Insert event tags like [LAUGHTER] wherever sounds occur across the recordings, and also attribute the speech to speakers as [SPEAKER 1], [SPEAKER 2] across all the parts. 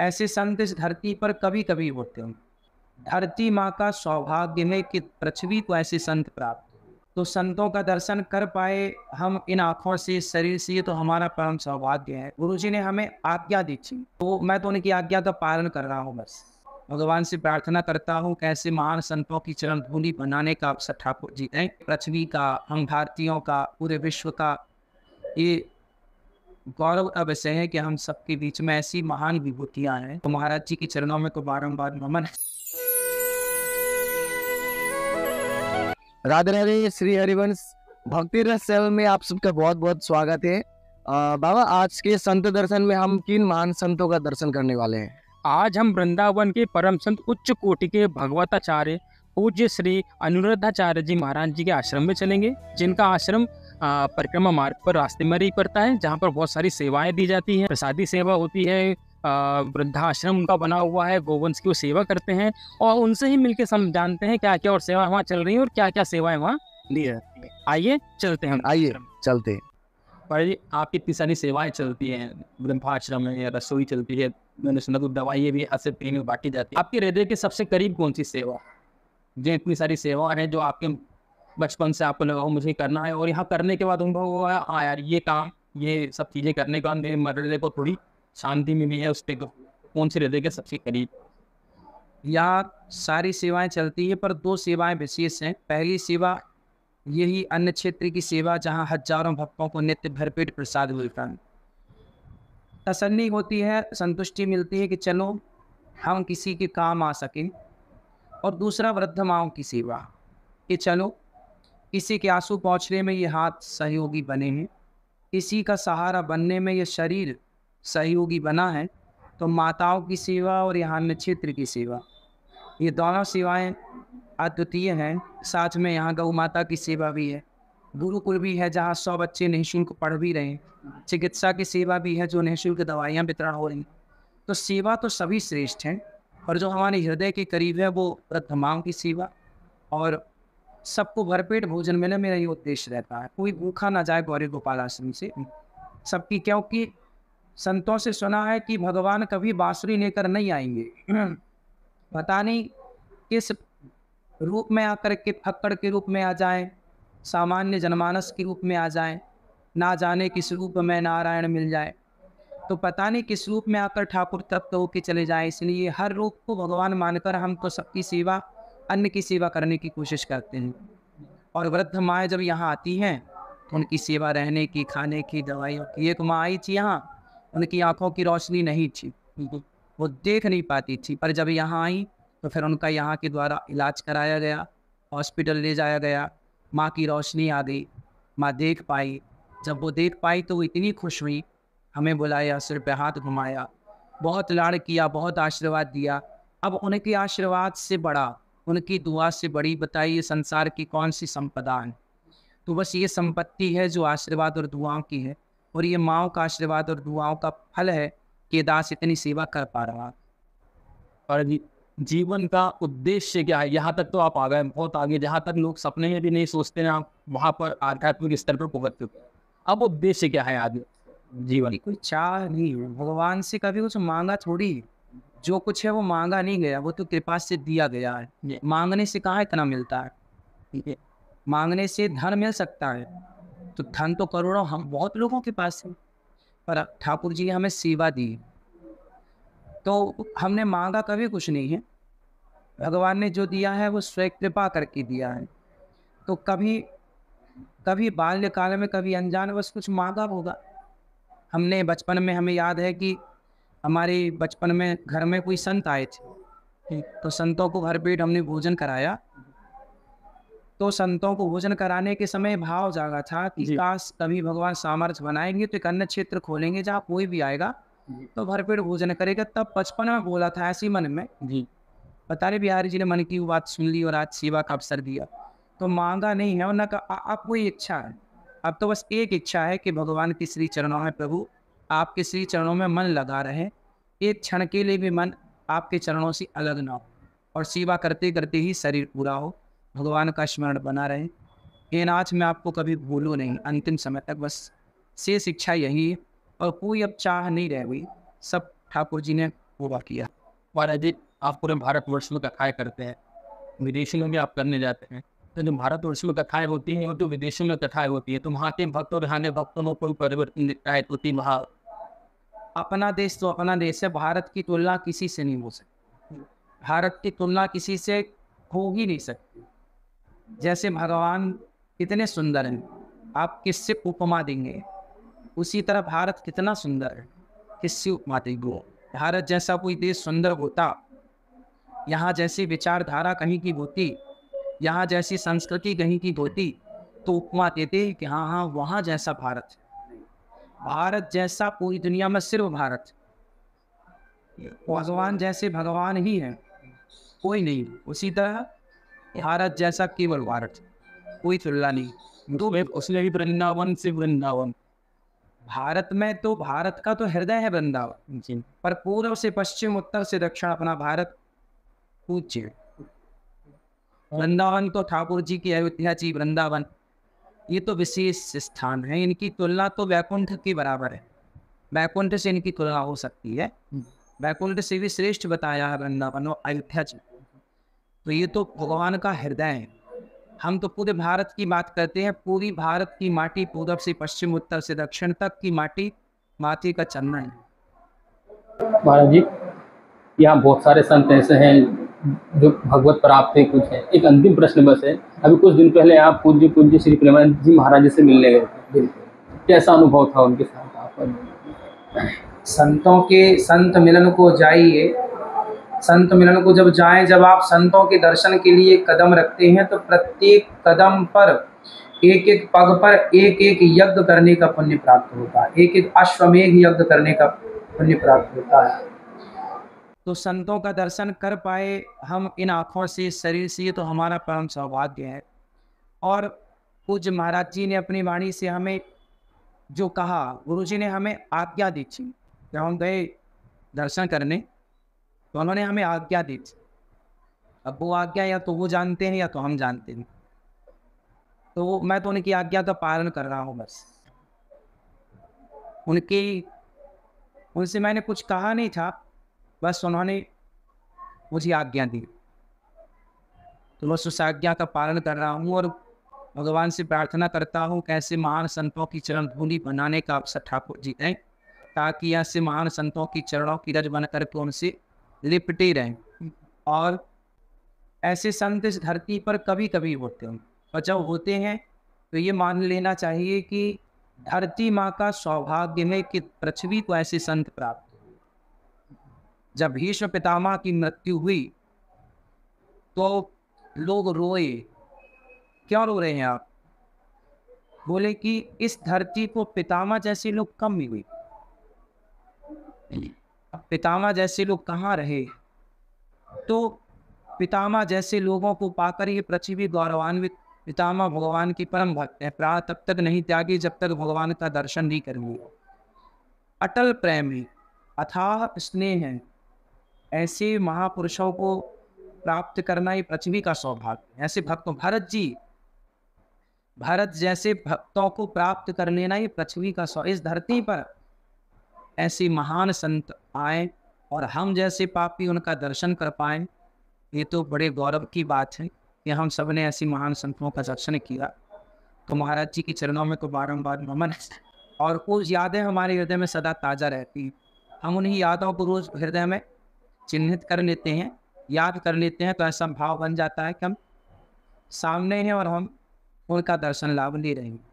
[SPEAKER 1] ऐसे संत इस धरती पर कभी कभी होते हैं धरती माँ का सौभाग्य है कि पृथ्वी को ऐसे संत प्राप्त तो संतों का दर्शन कर पाए हम इन आँखों से शरीर से तो हमारा परम सौभाग्य है गुरु जी ने हमें आज्ञा दी थी तो मैं तो उनकी आज्ञा का पालन कर रहा हूँ बस भगवान से प्रार्थना करता हूँ कैसे महान संतों की चरण भूमि बनाने का अवसर ठाकुर जी दें पृथ्वी का हम भारतीयों का पूरे विश्व का ये गौरव अब ऐसे है कि हम सबके बीच में ऐसी महान विभूतियां हैं तो महाराज जी के चरणों में तो बारम्बार नमन है राधे राधे श्री हरिवंश भक्ति रस में आप सबका बहुत बहुत स्वागत है आ, बाबा आज के संत दर्शन में हम किन महान संतों का
[SPEAKER 2] दर्शन करने वाले हैं आज हम वृंदावन के परम संत उच्च कोटि के भगवताचार्य पूज्य श्री अनुराधाचार्य जी महाराज जी के आश्रम में चलेंगे जिनका आश्रम परिक्रमा मार्ग पर रास्ते में ही पड़ता है जहाँ पर बहुत सारी सेवाएं दी जाती हैं प्रसादी सेवा होती है वृद्धाश्रम उनका बना हुआ है गोवंश की वो सेवा करते हैं और उनसे ही मिलकर सब जानते हैं क्या क्या और सेवाएं वहाँ चल रही है और क्या क्या सेवाएं वहाँ दी जाती है आइए चलते हैं आइए चलते हैं पर आपकी इतनी सारी सेवाएं चलती हैं वृद्धाश्रम में या रसोई चलती है मैंने सुना तो दवाइयाँ भी असर फ्री में बांटी जाती है आपके हृदय के सबसे करीब कौन सी सेवा जो इतनी सारी सेवाएं हैं जो आपके बचपन से आपको लगा हो मुझे करना है और यहाँ करने के बाद उनको हुआ हाँ यार ये काम ये सब चीज़ें करने के बाद मेरे मर्यादे को थोड़ी शांति में भी है उस पर कौन सी हृदय के सबसे करीब या सारी सेवाएं चलती है
[SPEAKER 1] पर दो सेवाएं विशेष हैं पहली सेवा यही अन्य क्षेत्र की सेवा जहां हजारों भक्तों को नित्य भरपेट प्रसाद मिलता है तसन्नी होती है संतुष्टि मिलती है कि चलो हम किसी के काम आ सकें और दूसरा वृद्ध माओं की सेवा कि चलो इसी के आंसू पहुँचने में ये हाथ सहयोगी बने हैं इसी का सहारा बनने में ये शरीर सहयोगी बना है तो माताओं की सेवा और यहाँ नक्षत्र की सेवा ये दोनों सेवाएं अद्वितीय हैं साथ में यहाँ गौ माता की सेवा भी है गुरुकुल भी है जहाँ सौ बच्चे निःशुल्क पढ़ भी रहे हैं चिकित्सा की सेवा भी है जो निःशुल्क दवाइयाँ वितरण हो रही हैं तो सेवा तो सभी श्रेष्ठ हैं और जो हमारे हृदय के करीब है वो प्रथमाओं की सेवा और सबको भरपेट भोजन मिले मेरा ये उद्देश्य रहता है कोई भूखा ना जाए गौरी गोपाल आश्रम से सबकी क्योंकि संतों से सुना है कि भगवान कभी बांसुरी लेकर नहीं आएंगे [CLEARS THROAT] पता नहीं किस रूप में आकर के फक्कड़ के रूप में आ जाए सामान्य जनमानस के रूप में आ जाए ना जाने किस रूप में नारायण मिल जाए तो पता नहीं किस रूप में आकर ठाकुर तप्त होके चले जाए इसलिए हर रूप को भगवान मानकर हमको तो सबकी सेवा अन्य की सेवा करने की कोशिश करते हैं और वृद्ध माएँ जब यहाँ आती हैं तो उनकी सेवा रहने की खाने की दवाइयों की एक माँ आई थी यहाँ उनकी आँखों की रोशनी नहीं थी वो देख नहीं पाती थी पर जब यहाँ आई तो फिर उनका यहाँ के द्वारा इलाज कराया गया हॉस्पिटल ले जाया गया माँ की रोशनी आ गई माँ देख पाई जब वो देख पाई तो वो इतनी खुश हुई हमें बुलाया सिर पे हाथ घुमाया बहुत लाड़ किया बहुत आशीर्वाद दिया अब उनके आशीर्वाद से बड़ा उनकी दुआ से बड़ी बताइए संसार की कौन सी संपदा है तो बस ये संपत्ति है जो आशीर्वाद और दुआओं की है और ये माओ का आशीर्वाद और दुआओं का फल है कि दास इतनी
[SPEAKER 2] सेवा कर पा रहा और जीवन का उद्देश्य क्या है यहाँ तक तो आप आ गए बहुत आगे जहाँ तक लोग सपने में भी नहीं सोचते हैं आप वहाँ पर आध्यात्मिक स्तर पर पहुंच चुके अब उद्देश्य क्या है आदमी जीवन कोई चाह नहीं भगवान से कभी कुछ
[SPEAKER 1] मांगा थोड़ी जो कुछ है वो मांगा नहीं गया वो तो कृपा से दिया गया है मांगने से कहाँ इतना मिलता है मांगने से धन मिल सकता है तो धन तो करोड़ों हम बहुत लोगों के पास है पर ठाकुर जी हमें सेवा दी तो हमने मांगा कभी कुछ नहीं है भगवान ने जो दिया है वो स्वयं कृपा करके दिया है तो कभी कभी बाल्यकाल में कभी अनजान बस कुछ मांगा होगा हमने बचपन में हमें याद है कि हमारे बचपन में घर में कोई संत आए थे तो संतों को पेट हमने भोजन कराया तो संतों को भोजन कराने के समय भाव जागा था कि काश कभी भगवान सामर्थ्य बनाएंगे तो एक अन्य क्षेत्र खोलेंगे जहाँ कोई भी आएगा तो भरपेट भोजन करेगा तब बचपन में बोला था ऐसी मन में जी बता रहे बिहारी जी ने मन की बात सुन ली और आज सेवा का अवसर दिया तो मांगा नहीं है और न आपको इच्छा है अब तो बस एक इच्छा है कि भगवान के श्री चरणों में प्रभु आपके श्री चरणों में मन लगा रहे एक क्षण के लिए भी मन आपके चरणों से अलग ना हो और सेवा करते करते ही शरीर पूरा हो भगवान का स्मरण बना रहे ये नाच मैं आपको कभी भूलूँ नहीं अंतिम समय तक बस से शिक्षा यही है और कोई अब चाह नहीं रह गई सब ठाकुर जी ने पूरा किया
[SPEAKER 2] महाराज जी आप पूरे भारतवर्ष में कथाएँ करते हैं विदेशों में भी आप करने जाते हैं तो जो भारतवर्ष में कथाएँ होती हैं वो तो विदेशों में कथाएँ होती है तो वहाँ के भक्तों रहने भक्तों में कोई परिवर्तन दिखता है तो वहाँ अपना देश तो अपना देश है
[SPEAKER 1] भारत की तुलना किसी से नहीं हो सकती भारत की तुलना किसी से हो ही नहीं सकती जैसे भगवान कितने सुंदर हैं आप किससे उपमा देंगे उसी तरह भारत कितना सुंदर है किससे उपमा देंगे भारत जैसा कोई देश सुंदर होता यहाँ जैसी विचारधारा कहीं की होती यहाँ जैसी संस्कृति कहीं की होती तो उपमा देते कि हाँ हाँ वहाँ जैसा भारत है भारत जैसा पूरी दुनिया में सिर्फ भारत भगवान जैसे भगवान ही है कोई नहीं उसी तरह भारत जैसा केवल भारत कोई तुलना नहीं तो उसने भी वृंदावन से वृंदावन भारत में तो भारत का तो हृदय है वृंदावन पर पूर्व से पश्चिम उत्तर से दक्षिण अपना भारत पूज्य वृंदावन तो ठाकुर जी की अयोध्या जी वृंदावन ये तो विशेष स्थान है इनकी तुलना तो वैकुंठ के बराबर है वैकुंठ से इनकी तुलना हो सकती है हम्म। वैकुंठ से भी श्रेष्ठ बताया है वृंदावन और अयोध्या तो ये तो भगवान का हृदय है हम तो पूरे भारत की बात करते हैं पूरी भारत की माटी पूर्व से पश्चिम उत्तर से दक्षिण तक की माटी माटी का चंदन है
[SPEAKER 2] महाराज जी यहाँ बहुत सारे संत ऐसे हैं जो भगवत प्राप्त है कुछ है एक अंतिम प्रश्न बस है अभी कुछ दिन पहले आप पूज्य पूज्य श्री प्रेम जी महाराज से मिलने गए थे कैसा अनुभव था उनके साथ आप संतों के संत मिलन
[SPEAKER 1] को जाइए संत मिलन को जब जाएं जब आप संतों के दर्शन के लिए कदम रखते हैं तो प्रत्येक कदम पर एक एक पग पर एक एक यज्ञ करने का पुण्य प्राप्त होता है एक एक अश्वमेघ यज्ञ करने का पुण्य प्राप्त होता है तो संतों का दर्शन कर पाए हम इन आँखों से शरीर से तो हमारा परम सौभाग्य है और पूज्य महाराज जी ने अपनी वाणी से हमें जो कहा गुरु जी ने हमें आज्ञा दी थी जब हम गए दर्शन करने तो उन्होंने हमें आज्ञा दी थी अब वो आज्ञा या तो वो जानते हैं या तो हम जानते हैं तो मैं तो उनकी आज्ञा का पालन कर रहा हूँ बस उनकी उनसे मैंने कुछ कहा नहीं था बस उन्होंने मुझे आज्ञा दी तो बस उस आज्ञा का पालन कर रहा हूँ और भगवान से प्रार्थना करता हूँ कैसे महान संतों की चरण भूमि बनाने का अवसर ठाकुर जी दें ताकि ऐसे महान संतों की चरणों की रज बन करके उनसे लिपटे रहें और ऐसे संत इस धरती पर कभी कभी होते हैं और जब होते हैं तो ये मान लेना चाहिए कि धरती माँ का सौभाग्य है कि पृथ्वी को ऐसे संत प्राप्त जब भीष्म पितामह की मृत्यु हुई तो लोग रोए क्या रो रहे हैं आप बोले कि इस धरती को पितामह जैसे लोग कम ही हुई पितामह जैसे लोग कहाँ रहे तो पितामह जैसे लोगों को पाकर ये पृथ्वी गौरवान्वित पितामह भगवान की परम भक्त है प्राण तब तक नहीं त्यागी जब तक भगवान का दर्शन नहीं करूंगी अटल प्रेम है अथाह स्नेह है ऐसे महापुरुषों को प्राप्त करना ही पृथ्वी का सौभाग्य ऐसे भक्तों भरत जी भरत जैसे भक्तों को प्राप्त कर लेना ही पृथ्वी का सौ इस धरती पर ऐसे महान संत आए और हम जैसे पापी उनका दर्शन कर पाए ये तो बड़े गौरव की बात है कि हम सब ने ऐसी महान संतों का दर्शन किया तो महाराज जी के चरणों में तो बारम्बार नमन और वो यादें हमारे हृदय में सदा ताज़ा रहती हम उन्हीं यादों को रोज़ हृदय में चिन्हित कर लेते हैं याद कर लेते हैं तो ऐसा भाव बन जाता है कि हम सामने हैं और हम उनका दर्शन लाभ ले रहे हैं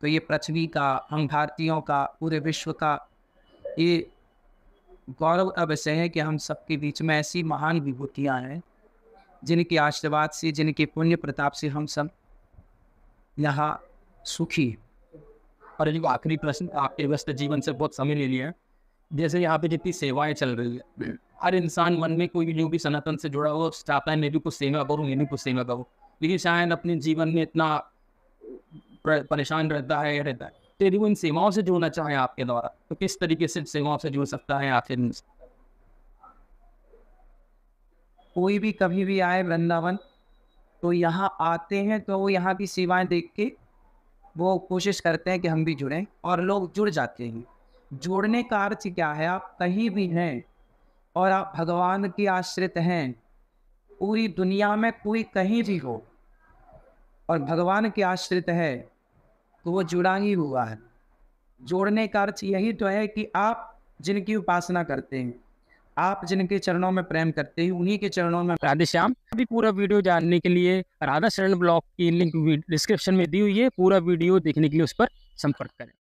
[SPEAKER 1] तो ये पृथ्वी का हम भारतीयों का पूरे विश्व का ये गौरव का विषय है कि हम सबके बीच में ऐसी महान विभूतियाँ हैं जिनके आशीर्वाद से जिनके
[SPEAKER 2] पुण्य प्रताप से हम सब यहाँ सुखी और ये आखिरी प्रश्न आपके व्यस्त जीवन से बहुत समय ले लिया है जैसे यहाँ पे जितनी सेवाएं चल रही है हर इंसान मन में कोई जो भी सनातन से जुड़ा हो चाहता है भी कुछ सेवा करूँ ये भी कुछ सेवा करूँ लेकिन शायद अपने जीवन में इतना परेशान रहता है या रहता है तो यदि वो इन सेवाओं से जुड़ना चाहे आपके द्वारा तो किस तरीके से सेवाओं से जुड़ सकता है आखिर कोई भी कभी भी आए वृंदावन तो
[SPEAKER 1] यहाँ आते हैं तो वो यहाँ की सेवाएं देख के वो कोशिश करते हैं कि हम भी जुड़ें और लोग जुड़ जाते हैं जुड़ने का अर्थ क्या है आप कहीं भी हैं और आप भगवान की आश्रित हैं पूरी दुनिया में कोई कहीं भी हो और भगवान के आश्रित है तो वो जुड़ा ही हुआ है जोड़ने का अर्थ यही तो है कि आप जिनकी उपासना करते हैं
[SPEAKER 2] आप जिनके चरणों में प्रेम करते हैं उन्हीं के चरणों में राधे श्याम अभी पूरा वीडियो जानने के लिए राधा शरण ब्लॉग की लिंक डिस्क्रिप्शन में दी हुई है पूरा वीडियो देखने के लिए उस पर संपर्क करें